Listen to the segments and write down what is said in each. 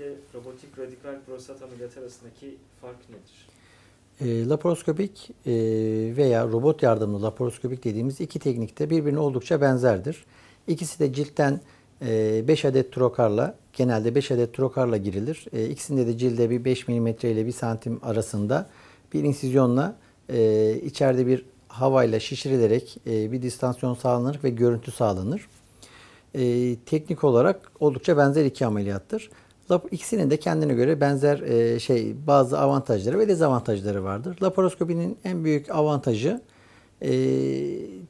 laparoskopikle robotik radikal prostat ameliyatı arasındaki fark nedir? E, laparoskopik e, veya robot yardımlı laparoskopik dediğimiz iki teknikte de birbirine oldukça benzerdir. İkisi de ciltten 5 e, adet trokarla genelde 5 adet trokarla girilir. E, ikisinde de cilde bir 5 mm ile 1 santim arasında bir insizyonla e, içeride bir havayla şişirilerek bir distansiyon sağlanır ve görüntü sağlanır. Teknik olarak oldukça benzer iki ameliyattır. İkisinin de kendine göre benzer e, şey bazı avantajları ve dezavantajları vardır. Laparoskopinin en büyük avantajı e,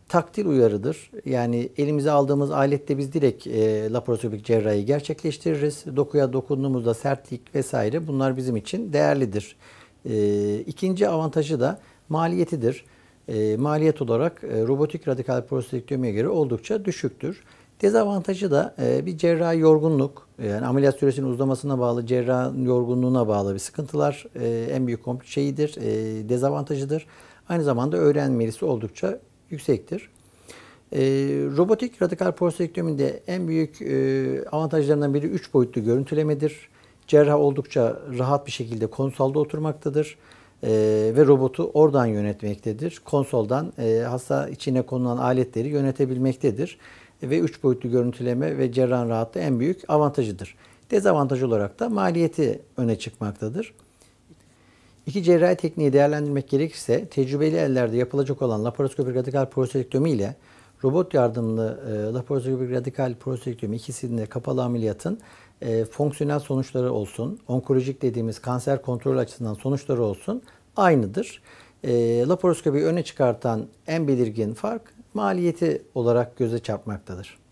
taktil uyarıdır. Yani elimize aldığımız aletle biz direkt e, laparoskopik cerrahi gerçekleştiririz. Dokuya dokunduğumuzda sertlik vesaire bunlar bizim için değerlidir. E, ikinci avantajı da maliyetidir. E, maliyet olarak e, robotik radikal prostatektomiye göre oldukça düşüktür. Dezavantajı da e, bir cerrahi yorgunluk, e, yani ameliyat süresinin uzamasına bağlı, cerrahın yorgunluğuna bağlı bir sıkıntılar e, en büyük komplik şeyidir, dezavantajıdır. Aynı zamanda öğrenme eğrisi oldukça yüksektir. robotik radikal prosterektominde en büyük avantajlarından biri 3 boyutlu görüntülemedir. Cerrah oldukça rahat bir şekilde konsolda oturmaktadır ve robotu oradan yönetmektedir. Konsoldan hasta içine konulan aletleri yönetebilmektedir ve 3 boyutlu görüntüleme ve cerrahın rahatlığı en büyük avantajıdır. Dezavantaj olarak da maliyeti öne çıkmaktadır. İki cerrahi tekniği değerlendirmek gerekirse tecrübeli ellerde yapılacak olan laparoskopik radikal prosterektomi ile robot yardımlı e, laparoskopik radikal prosterektomi ikisinde kapalı ameliyatın e, fonksiyonel sonuçları olsun, onkolojik dediğimiz kanser kontrol açısından sonuçları olsun aynıdır. E, laparoskopiyi öne çıkartan en belirgin fark maliyeti olarak göze çarpmaktadır.